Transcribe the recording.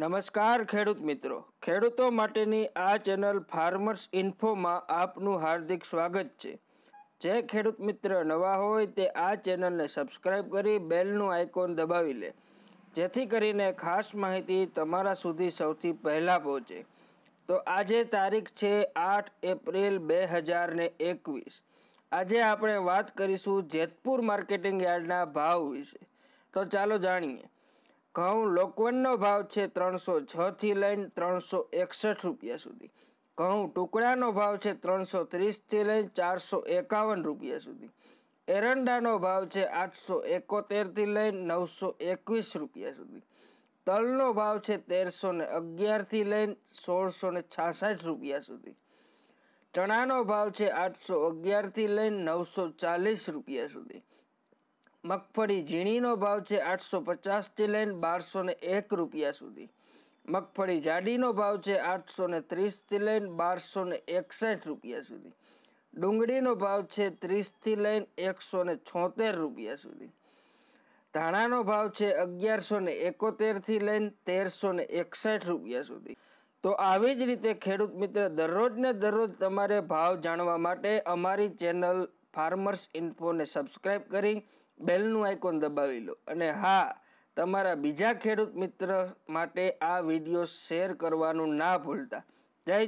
નમસ્કાર ખેડૂત મિત્રો ખેડૂતો માટેની આ ચેનલ ફાર્મર્સ ઇન્ફોમાં આપનું હાર્દિક સ્વાગત છે જે ખેડૂત મિત્ર નવા હોય તે આ ચેનલને સબસ્ક્રાઈબ કરી બેલનું આઇકોન દબાવી લે જેથી કરીને ખાસ માહિતી તમારા સુધી સૌથી પહેલાં પહોંચે તો આજે તારીખ છે આઠ એપ્રિલ બે હજારને એકવીસ આજે આપણે વાત કરીશું જેતપુર માર્કેટિંગ યાર્ડના ભાવ વિશે તો ચાલો જાણીએ ઘઉં લોકવનનો ભાવ છે ત્રણસો છથી લઈને ત્રણસો એકસઠ રૂપિયા સુધી ઘઉં ટુકડાનો ભાવ છે ત્રણસો ત્રીસથી લઈને ચારસો એકાવન રૂપિયા સુધી એરંડાનો ભાવ છે આઠસો એકોતેરથી લઈને નવસો એકવીસ રૂપિયા સુધી તલનો ભાવ છે તેરસો ને અગિયારથી લઈને સોળસો ને છાસઠ રૂપિયા સુધી ચણાનો ભાવ છે આઠસો અગિયારથી લઈને નવસો ચાલીસ રૂપિયા સુધી મગફળી ઝીણીનો ભાવ છે આઠસો પચાસથી લઈને બારસો ને એક રૂપિયા સુધી મગફળી જાડીનો ભાવ છે આઠસો ને ત્રીસથી લઈને બારસો ને એકસઠ રૂપિયા સુધી ડુંગળીનો ભાવ છે ત્રીસથી લઈને એકસો ને છોતેર રૂપિયા સુધી ધાણાનો ભાવ છે અગિયારસો ને એકોતેરથી લઈને તેરસો ને એકસઠ રૂપિયા સુધી તો આવી જ રીતે ખેડૂત મિત્ર દરરોજને દરરોજ તમારે ભાવ જાણવા માટે અમારી ચેનલ ફાર્મર્સ ઇન્ફોને સબસ્ક્રાઈબ કરી બેલનું આઇકોન દબાવી લો અને હા તમારા બીજા ખેડૂત મિત્ર માટે આ વિડીયો શેર કરવાનું ના ભૂલતા જય